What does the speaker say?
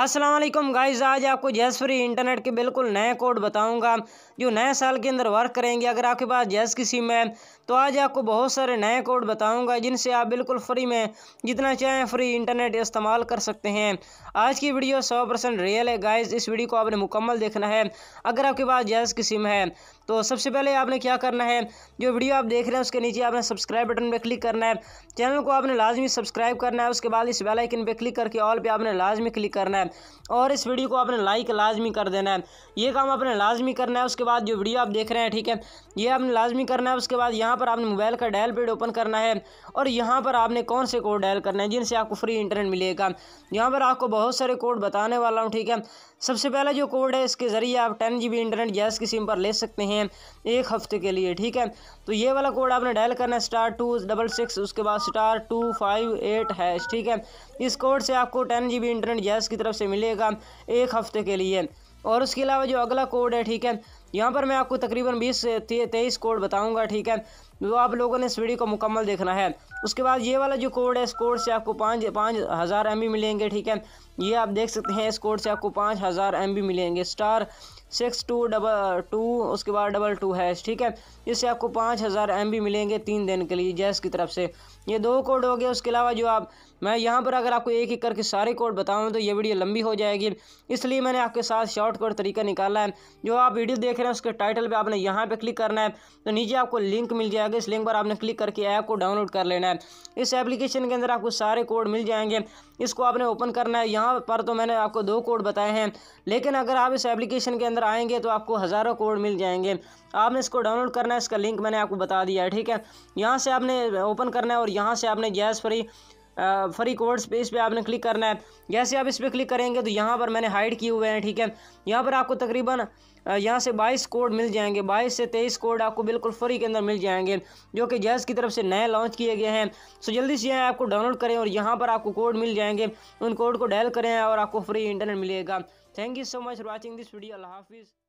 Aslam guys आज आपको जैस फ्री इंटरनेट के बिल्कुल नए कोड बताऊंगा जो नए साल के अंदर वर्क करेंगे अगर आपके पास जैस की सिम है तो आज आपको बहुत सारे नए कोड बताऊंगा जिनसे आप बिल्कुल फ्री में जितना चाहें फ्री इंटरनेट इस्तेमाल कर सकते हैं आज की वीडियो सौ परसेंट रियल है गाइज इस वीडियो को आपने मुकम्मल देखना है अगर आपके पास जैस की सिम है तो सबसे पहले आपने क्या करना है जो वीडियो आप देख रहे हैं उसके नीचे आपने सब्सक्राइब बटन पर क्लिक करना है चैनल को आपने लाजमी सब्सक्राइब करना है उसके बाद इस बेलाइकन पर क्लिक करके ऑल पर आपने लाजमी क्लिक करना है और इस वीडियो को आपने लाइक लाजमी कर देना है ये काम आपने लाजमी करना है उसके बाद जो वीडियो आप देख रहे हैं ठीक है ये आपने लाजमी करना है उसके बाद यहाँ पर आपने मोबाइल का डायल पेड ओपन करना है और यहाँ पर आपने कौन से कोड डायल करना है जिनसे आपको फ्री इंटरनेट मिलेगा यहाँ पर आपको बहुत सारे कोड बताने वाला हूँ ठीक है सबसे पहला जो कोड है इसके ज़रिए आप टेन जी इंटरनेट गैस की सिम पर ले सकते हैं एक हफ्ते के लिए ठीक है तो ये वाला कोड आपने डायल करना है स्टार टू डबल सिक्स उसके बाद star two five eight hash ठीक है इस कोड से आपको टेन जी इंटरनेट गैस की तरफ से मिलेगा एक हफ्ते के लिए और उसके अलावा जो अगला कोड है ठीक है यहाँ पर मैं आपको तकरीबन बीस तेईस कोड बताऊँगा ठीक है तो आप लोगों ने इस वीडियो को मुकम्मल देखना है उसके बाद ये वाला जो कोड है इस कोड से आपको पाँच पाँच हज़ार एम मिलेंगे ठीक है ये आप देख सकते हैं इस कोड से आपको पाँच हज़ार एम मिलेंगे star six two double two उसके बाद डबल टू हैश ठीक है इससे आपको पाँच हज़ार एम मिलेंगे तीन दिन के लिए जैस की तरफ से ये दो कोड हो गए उसके अलावा जो आप मैं यहाँ पर अगर आपको एक एक करके सारे कोड बताऊँ तो ये वीडियो लंबी हो जाएगी इसलिए मैंने आपके साथ शॉर्ट कोड तरीका निकाला है जो आप वीडियो देख देख रहे हैं उसके टाइटल पे आपने यहाँ पे क्लिक करना है तो नीचे आपको लिंक मिल जाएगा इस लिंक पर आपने क्लिक करके ऐप को डाउनलोड कर लेना है इस एप्लीकेशन के अंदर आपको सारे कोड मिल जाएंगे इसको आपने ओपन करना है यहाँ पर तो मैंने आपको दो कोड बताए हैं लेकिन अगर आप इस एप्लीकेशन के अंदर आएंगे तो आपको हज़ारों कोड मिल जाएंगे आपने इसको डाउनलोड करना है इसका लिंक मैंने आपको बता दिया है ठीक है यहाँ से आपने ओपन करना है और यहाँ से आपने Jazz free free code space पे आपने क्लिक करना है जैसे आप इस पर क्लिक करेंगे तो यहाँ पर मैंने हाइड किए हुए हैं ठीक है यहाँ पर आपको तकरीबन यहाँ से 22 कोड मिल जाएंगे 22 से 23 कोड आपको बिल्कुल फ्री के अंदर मिल जाएंगे जो कि जैस की तरफ से नए लॉन्च किए गए हैं सो जल्दी से आपको डाउनलोड करें और यहाँ पर आपको कोड मिल जाएंगे उन कोड को डायल करें और आपको फ्री इंटरनेट मिलेगा thank you so much for watching this video अल्लाह हाफिज़